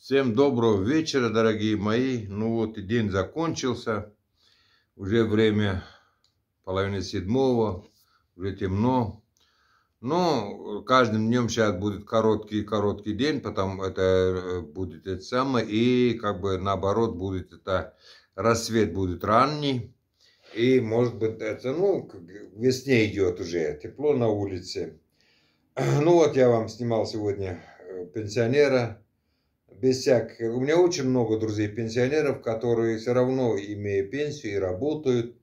Всем доброго вечера, дорогие мои. Ну вот и день закончился. Уже время половины седьмого, уже темно. Но каждым днем сейчас будет короткий-короткий день, потом это э, будет это самое, и как бы наоборот будет это, рассвет будет ранний. И может быть это, ну, весне идет уже, тепло на улице. Ну вот я вам снимал сегодня э, пенсионера, без всяких... У меня очень много друзей-пенсионеров, которые все равно, имея пенсию, и работают.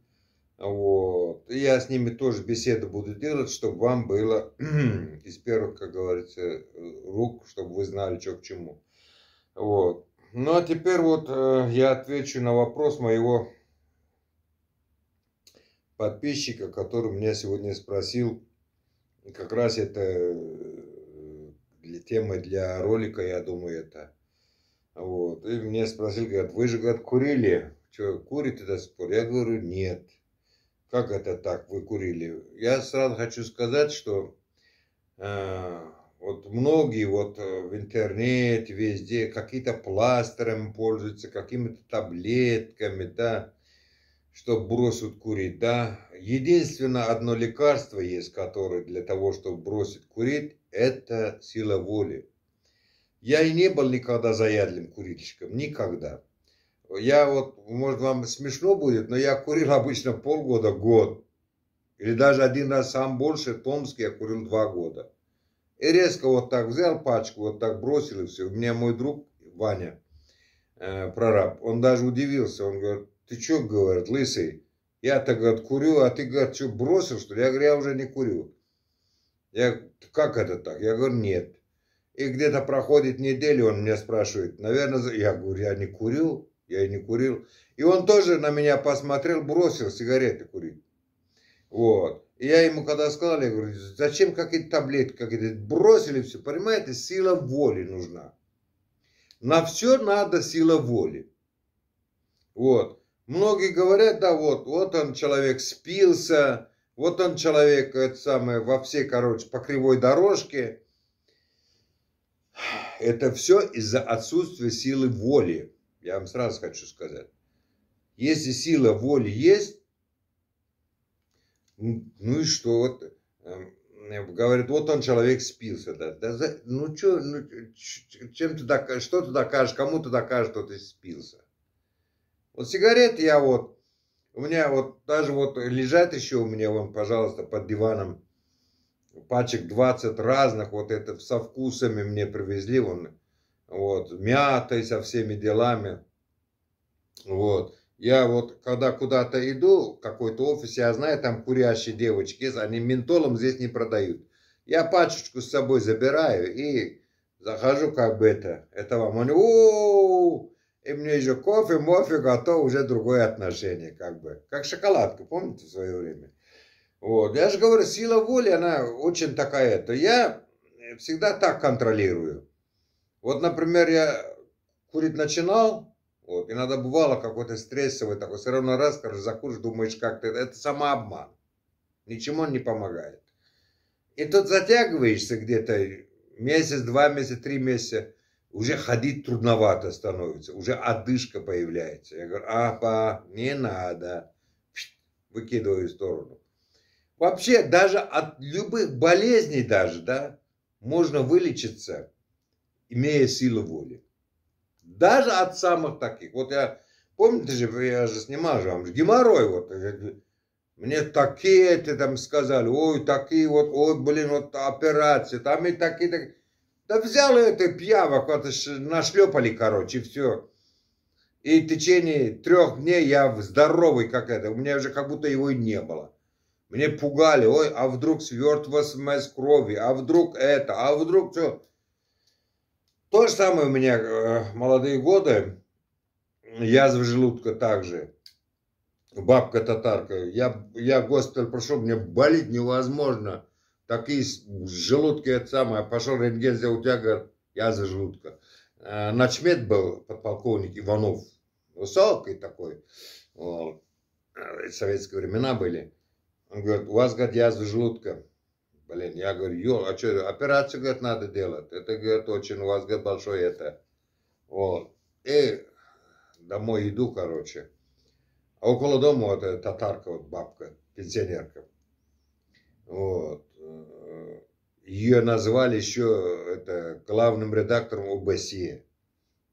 Вот. я с ними тоже беседу буду делать, чтобы вам было из первых, как говорится, рук, чтобы вы знали, что к чему. Вот. Ну, а теперь вот э, я отвечу на вопрос моего подписчика, который меня сегодня спросил. Как раз это э, для темы для ролика, я думаю, это вот. И мне спросили, говорят, вы же, говорят, курили. Что, до сих пор? Я говорю, нет. Как это так, вы курили? Я сразу хочу сказать, что э, вот многие вот э, в интернете, везде, какие-то пластырами пользуются, какими-то таблетками, да, чтобы бросят курить, да. Единственное одно лекарство есть, которое для того, чтобы бросить курить, это сила воли. Я и не был никогда заядлым курильщиком, никогда. Я вот, может, вам смешно будет, но я курил обычно полгода, год. Или даже один раз сам больше, в Томске я курил два года. И резко вот так взял пачку, вот так бросил и все. У меня мой друг Ваня, э, прораб, он даже удивился. Он говорит, ты что, говорит, лысый, я-то, говорит, курю, а ты, говорит, что, бросил, что ли? Я говорю, я уже не курю. Я, как это так? Я говорю, нет. И где-то проходит неделя, он меня спрашивает, наверное, я говорю, я не курил, я и не курил. И он тоже на меня посмотрел, бросил сигареты курить. Вот. И я ему когда сказал, я говорю, зачем какие-то таблетки, какие-то бросили все, понимаете, сила воли нужна. На все надо сила воли. Вот. Многие говорят, да вот, вот он человек спился, вот он человек, это самое, во всей, короче, по кривой дорожке. Это все из-за отсутствия силы воли. Я вам сразу хочу сказать. Если сила воли есть, ну и что? Вот, эм, эм, говорит, вот он человек спился. Да, да за, ну, что? ну чем ты докажешь, что ты докажешь, кому ты докажешь, что ты спился? Вот сигарет я вот, у меня вот даже вот лежат еще у меня вон, пожалуйста, под диваном пачек 20 разных, вот это со вкусами мне привезли, он, вот, мятой со всеми делами, вот. Я вот, когда куда-то иду, какой-то офис, я знаю, там курящие девочки, они ментолом здесь не продают. Я пачечку с собой забираю и захожу как бы это, это вам, они, у и мне еще кофе, мофе, готов, уже другое отношение, как бы, как шоколадка, помните в свое время? Вот. Я же говорю, сила воли, она очень такая. То я всегда так контролирую. Вот, например, я курить начинал, вот, и надо бывало какой-то стрессовый такой, все равно раз, короче, закуришь, думаешь, как ты, это самообман. Ничему он не помогает. И тут затягиваешься где-то месяц, два месяца, три месяца, уже ходить трудновато становится, уже одышка появляется. Я говорю, апа, не надо. Выкидываю в сторону. Вообще даже от любых болезней даже, да, можно вылечиться, имея силу воли. Даже от самых таких. Вот я, помните же, я же снимал же вам же геморрой вот. Мне такие это там сказали, ой, такие вот, ой, блин, вот операции, там и такие, так, Да взял это пьявок, вот нашлепали, короче, и все. И в течение трех дней я здоровый как это. У меня уже как будто его и не было. Мне пугали, ой, а вдруг свертва смс крови, а вдруг это, а вдруг что. То же самое у меня э, молодые годы, язва желудка также, бабка татарка. Я, я госпиталь прошел, мне болит невозможно. Такие желудки, это самое, пошел рентген сделал, у тебя, говорит, язва желудка. Э, начмет был подполковник Иванов, высокий такой, вот. Э, советские времена были. Он говорит, у вас, говорит, язва желудка. Блин, я говорю, ё, а что, операцию, говорит, надо делать. Это, говорит, очень, у вас, говорит, большое это. Вот. И домой иду, короче. А около дома вот эта татарка, вот бабка, пенсионерка. Вот. Ее назвали еще это, главным редактором ОБСЕ.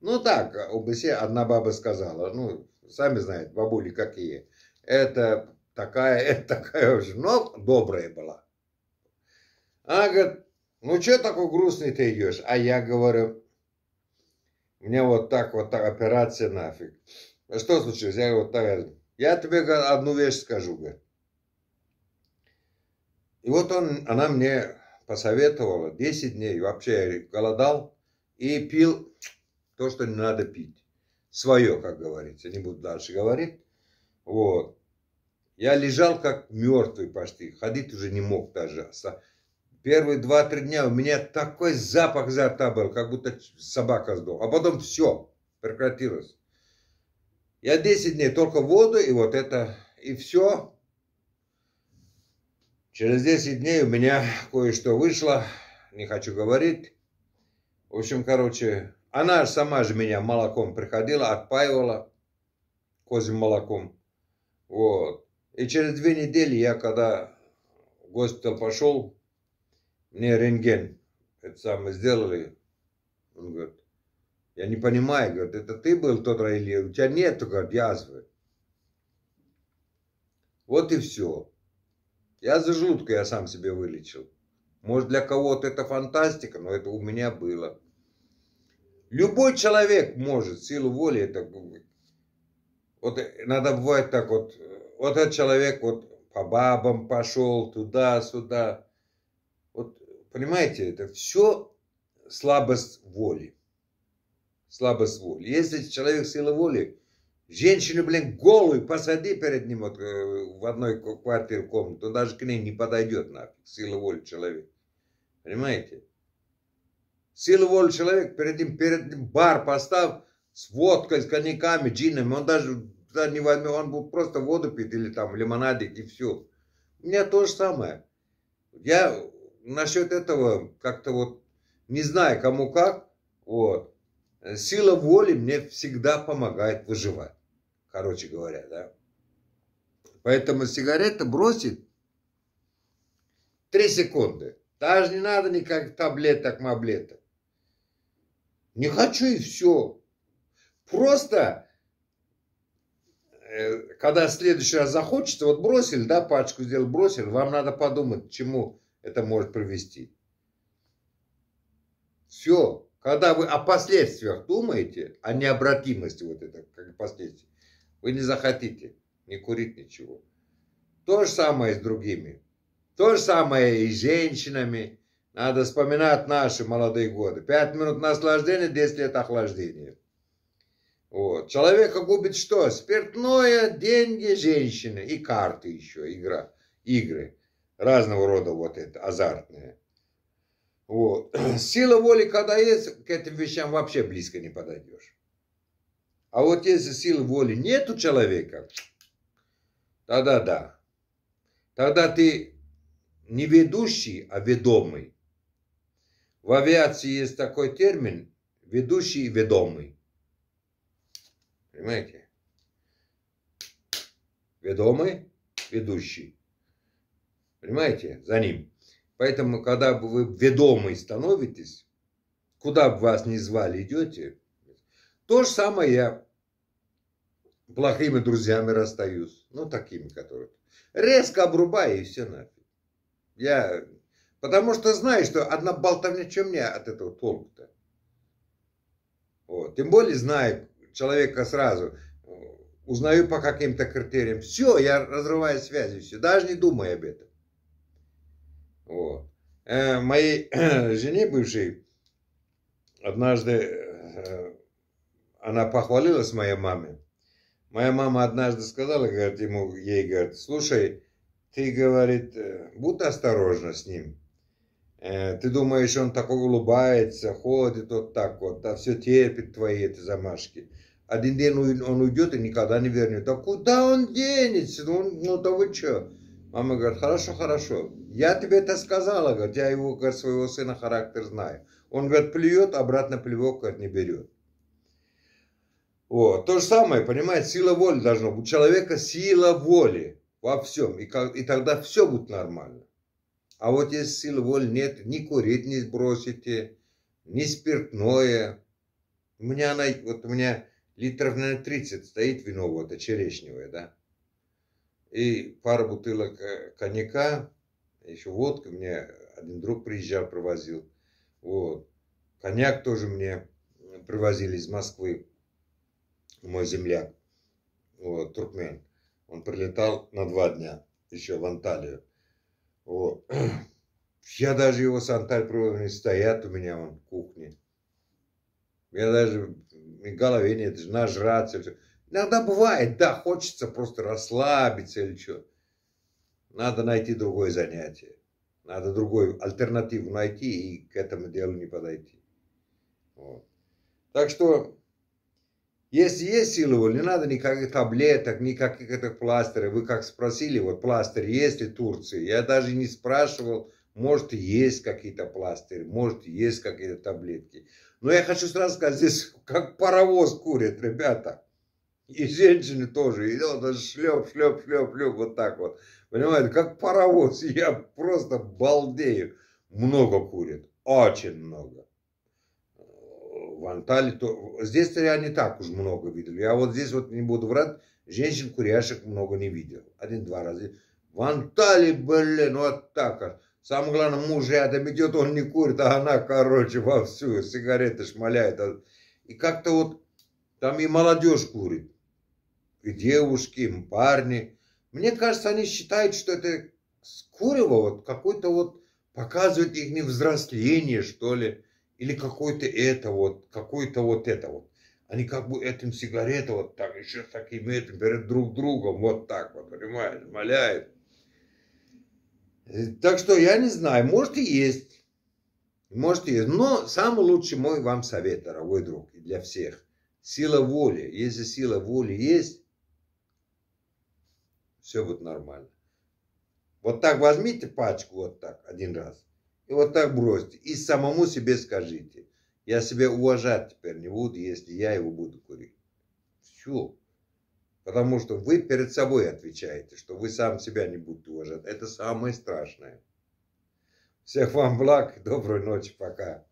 Ну так, ОБСЕ одна баба сказала, ну, сами знаете, бабули какие. Это такая, такая уж, но добрая была. Она говорит, ну что такой грустный ты идешь? А я говорю, мне вот так вот так, операция нафиг. «А что случилось? Я вот так, я тебе одну вещь скажу, говорит. И вот он, она мне посоветовала 10 дней, вообще я голодал и пил то, что не надо пить. Свое, как говорится, не буду дальше говорить. Вот. Я лежал как мертвый почти, ходить уже не мог даже. Первые два-три дня у меня такой запах изо рта был, как будто собака сдохла. А потом все, прекратилось. Я 10 дней только воду и вот это, и все. Через 10 дней у меня кое-что вышло, не хочу говорить. В общем, короче, она сама же меня молоком приходила, отпаивала козьим молоком. Вот. И через две недели я, когда в госпиталь пошел, мне рентген это самое сделали. Он говорит, я не понимаю, говорит, это ты был тот или у тебя нету, говорит, язвы. Вот и все. Я за желудка я сам себе вылечил. Может, для кого-то это фантастика, но это у меня было. Любой человек может, силу воли, это... Вот иногда э, бывает так вот, э, вот этот человек вот по бабам пошел туда-сюда. Вот, понимаете, это все слабость воли. Слабость воли. Если человек сила воли, женщину, блин, голую посади перед ним вот, э, в одной квартире комнату, он даже к ней не подойдет нафиг. Сила воли человек, Понимаете? Сила воли человек перед ним, перед ним бар постав с водкой, с коньяками, джинами, он даже куда не возьми, он будет просто воду пить или там лимонадик и все. У меня то же самое. Я насчет этого как-то вот не знаю кому как, вот. Сила воли мне всегда помогает выживать, короче говоря, да. Поэтому сигарета бросит три секунды. Даже не надо никак таблеток, маблеток. Не хочу и все. Просто Э, когда в следующий раз захочется, вот бросили, да, пачку сделал, бросили, вам надо подумать, к чему это может привести. Все. Когда вы о последствиях думаете, о необратимости вот это, как последствия, вы не захотите не курить ничего. То же самое с другими. То же самое и с женщинами. Надо вспоминать наши молодые годы. Пять минут наслаждения, десять лет охлаждения. Вот. Человека губит что? Спиртное, деньги, женщины и карты еще, игра, игры. Разного рода вот это, азартные. Вот. Сила воли, когда есть, к этим вещам вообще близко не подойдешь. А вот если силы воли нет у человека, тогда да. Тогда ты не ведущий, а ведомый. В авиации есть такой термин – ведущий и ведомый. Понимаете? Ведомый, ведущий. Понимаете? За ним. Поэтому, когда бы вы ведомый становитесь, куда бы вас ни звали, идете, то же самое я плохими друзьями расстаюсь. Ну, такими, которые... Резко обрубаю и все нафиг. Я... Потому что знаю, что одна болтовня, чем мне от этого толку-то? Вот. Тем более знаю, человека сразу, э, узнаю по каким-то критериям. Все, я разрываю связи, все, даже не думаю об этом. Вот. Э, моей жене бывшей однажды э, она похвалилась моей маме. Моя мама однажды сказала, говорит, ему, ей, говорит, слушай, ты, говорит, э, будь осторожна с ним. Э, ты думаешь, он такой улыбается, ходит вот так вот, а все терпит твои эти замашки. Один день он, он уйдет и никогда не вернет. А куда он денется? Ну, он, ну да вы что? Мама говорит, хорошо, хорошо. Я тебе это сказала, говорит, я его, говорит, своего сына характер знаю. Он, говорит, плюет, обратно плевок, говорит, не берет. Вот. То же самое, понимаете, сила воли должна быть. У человека сила воли во всем. И, как, и тогда все будет нормально. А вот если силы воли нет, ни курить не сбросите, ни спиртное. У меня она, вот у меня литров, наверное, 30 стоит вино вот, это а черешневое, да. И пара бутылок э, коньяка, еще водка мне один друг приезжал, провозил. Вот. Коньяк тоже мне э, привозили из Москвы, мой земляк, вот, туркмен. Он прилетал на два дня еще в Анталию. Вот. Я даже его с Анталь проводами стоят у меня он в кухне. Я даже голове нет, нажраться. Или Иногда бывает, да, хочется просто расслабиться или что. Надо найти другое занятие. Надо другую альтернативу найти и к этому делу не подойти. Вот. Так что, если есть сила воли, не надо никаких таблеток, никаких этих пластырей. Вы как спросили, вот пластырь есть ли в Турции? Я даже не спрашивал, может, есть какие-то пластыри, может, есть какие-то таблетки. Но ну, я хочу сразу сказать, здесь как паровоз курит, ребята. И женщины тоже. И вот шлеп, шлеп, шлеп, шлеп, вот так вот. Понимаете, как паровоз. Я просто балдею. Много курит. Очень много. В Анталии то... Здесь-то я не так уж много видел. Я вот здесь вот не буду врать. Женщин курящих много не видел. Один-два раза. В Анталии, блин, вот так. вот. Самое главное, муж рядом идет, он не курит, а она, короче, вовсю сигареты шмаляет. А и как-то вот там и молодежь курит, и девушки, и парни. Мне кажется, они считают, что это курево вот какой-то вот показывает их невзросление, что ли, или какой-то это вот, какой-то вот это вот. Они как бы этим сигареты вот так, еще так этим перед друг другом вот так вот, понимаешь, моляют. Э, так что я не знаю, может и есть. Может и есть. Но самый лучший мой вам совет, дорогой друг, для всех. Сила воли. Если сила воли есть, все будет нормально. Вот так возьмите пачку, вот так, один раз. И вот так бросьте. И самому себе скажите. Я себя уважать теперь не буду, если я его буду курить. Все. Потому что вы перед собой отвечаете, что вы сам себя не будете уважать. Это самое страшное. Всех вам благ, доброй ночи, пока.